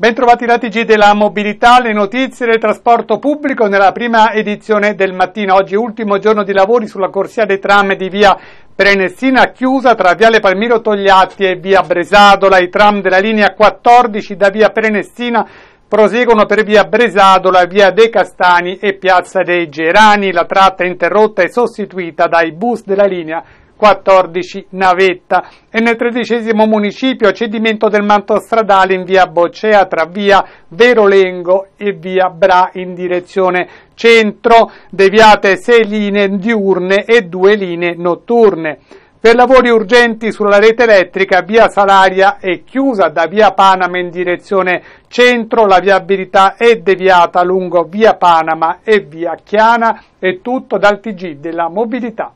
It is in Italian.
Bentrovati la TG della mobilità, le notizie del trasporto pubblico nella prima edizione del mattino. Oggi ultimo giorno di lavori sulla corsia dei tram di via Prenestina chiusa tra Viale Palmiro Togliatti e via Bresadola. I tram della linea 14 da via Prenestina proseguono per via Bresadola, via De Castani e piazza dei Gerani. La tratta è interrotta e sostituita dai bus della linea 14 Navetta e nel tredicesimo municipio cedimento del manto stradale in via Boccea tra via Verolengo e via Bra in direzione centro, deviate 6 linee diurne e 2 linee notturne. Per lavori urgenti sulla rete elettrica, via Salaria è chiusa da via Panama in direzione centro, la viabilità è deviata lungo via Panama e via Chiana, è tutto dal TG della mobilità.